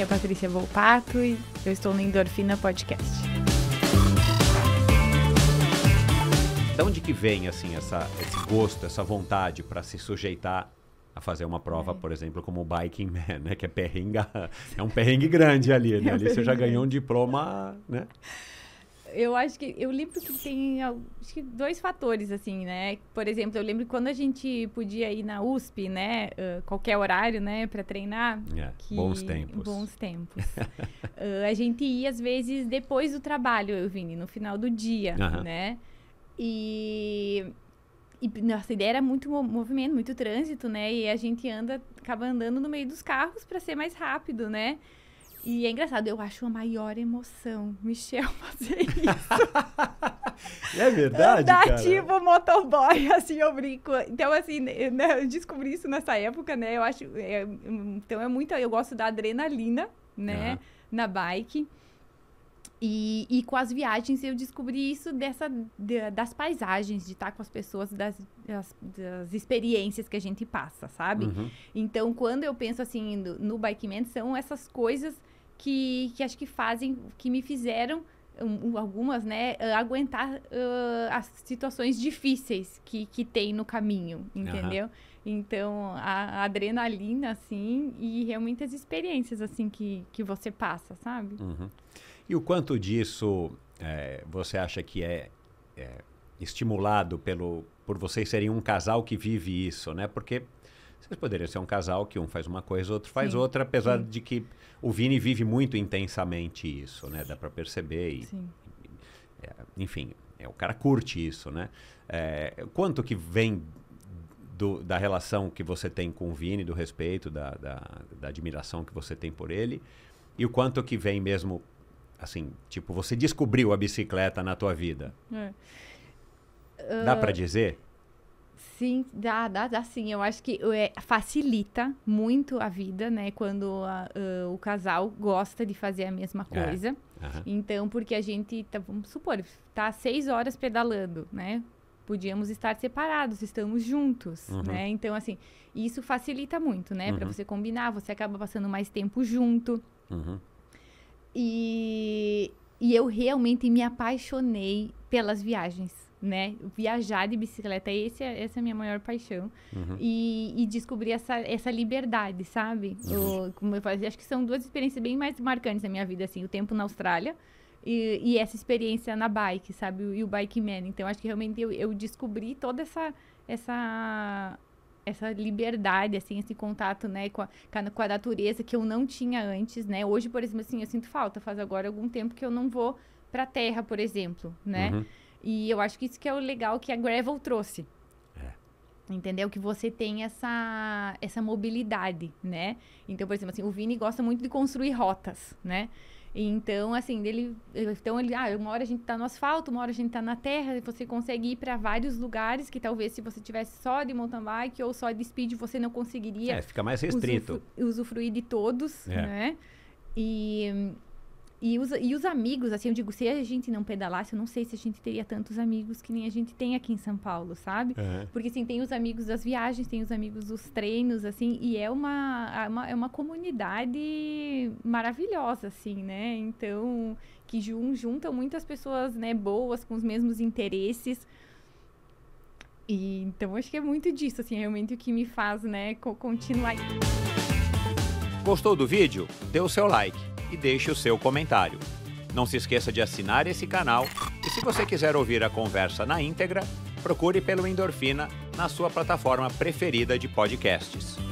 é a Patrícia Volpato e eu estou no Endorfina Podcast. De onde que vem assim essa, esse gosto, essa vontade para se sujeitar a fazer uma prova, é. por exemplo, como o Biking Man, né? Que é perrenga, é um perrengue grande ali, né? É ali você já ganhou um diploma, né? eu acho que eu lembro que tem acho que dois fatores assim, né? Por exemplo, eu lembro quando a gente podia ir na USP, né? Uh, qualquer horário, né? Para treinar. Yeah, é, que... Bons tempos. Bons tempos. uh, a gente ia às vezes depois do trabalho, eu vim no final do dia, uh -huh. né? E e nossa ideia era muito movimento, muito trânsito, né? E a gente anda, acaba andando no meio dos carros para ser mais rápido, né? E é engraçado, eu acho a maior emoção, Michel, fazer isso. é verdade, Andar cara. tipo motoboy, assim, eu brinco. Então, assim, né, eu descobri isso nessa época, né? Eu acho... É, então, é muito... Eu gosto da adrenalina, né? Uhum. Na bike. E, e, com as viagens eu descobri isso dessa de, das paisagens, de estar com as pessoas, das, das, das experiências que a gente passa, sabe? Uhum. Então, quando eu penso assim no, no bikeman, são essas coisas que, que acho que fazem, que me fizeram algumas, né, eh, aguentar uh, as situações difíceis que, que tem no caminho, entendeu? Uhum. Então, a, a, adrenalina, assim, e realmente as experiências, assim, que, que você passa, sabe? Uhum. E o quanto disso é, você acha que é, é estimulado pelo, por vocês serem um casal que vive isso, né? Porque vocês poderiam ser um casal que um faz uma coisa, outro faz Sim. outra, apesar Sim. de que o Vini vive muito intensamente isso, né? Dá para perceber. E, Sim. é, enfim, é, o cara curte isso, né? É, quanto que vem do, da relação que você tem com o Vini, do respeito, da, da, da admiração que você tem por ele, e o quanto que vem mesmo, assim, tipo, você descobriu a bicicleta na tua vida? É. Dá para ah, dizer? Sim, dá, dá, dá sim. Eu acho que é, facilita muito a vida, né? Quando a, a, o casal gosta de fazer a mesma é, coisa. É. Uhum. Então, porque a gente, tá, vamos supor, tá seis horas pedalando, né? Podíamos estar separados, estamos juntos, uhum. né? Então, assim, isso facilita muito, né? Uhum. Para você combinar, você acaba passando mais tempo junto. Uhum. E, e eu realmente me apaixonei pelas viagens né? Viajar de bicicleta, esse, é, essa é a minha maior paixão. Uhum. E, e, descobrir essa, essa liberdade, sabe? Eu, uhum. como eu falei, acho que são duas experiências bem mais marcantes na minha vida, assim, o tempo na Austrália e, e essa experiência na bike, sabe? E o bike man. Então, acho que realmente eu, eu descobri toda essa, essa essa liberdade, assim, esse contato, né, com a, com a natureza que eu não tinha antes, né? Hoje, por exemplo, assim, eu sinto falta, faz agora algum tempo que eu não vou pra terra, por exemplo, né? Uhum. E eu acho que isso que é o legal que a Gravel trouxe. É. Entendeu? Que você tem essa, essa mobilidade, né? Então, por exemplo, assim, o Vini gosta muito de construir rotas, né? Então, assim, dele, então ele, ah, uma hora a gente tá no asfalto, uma hora a gente tá na terra, você consegue ir para vários lugares que talvez se você tivesse só de mountain bike ou só de speed você não conseguiria. É, fica mais restrito. Usufru, usufruir de todos, é. né? E e os, e os amigos, assim, eu digo, se a gente não pedalasse, eu não sei se a gente teria tantos amigos que nem a gente tem aqui em São Paulo, sabe? Uhum. Porque, assim, tem os amigos das viagens, tem os amigos dos treinos, assim, e é uma, uma, é uma comunidade maravilhosa, assim, né? Então, que jun, juntam muitas pessoas, né, boas, com os mesmos interesses. E, então, acho que é muito disso, assim, é realmente o que me faz, né, continuar. Gostou do vídeo? Dê o seu like e deixe o seu comentário. Não se esqueça de assinar esse canal e se você quiser ouvir a conversa na íntegra, procure pelo Endorfina na sua plataforma preferida de podcasts.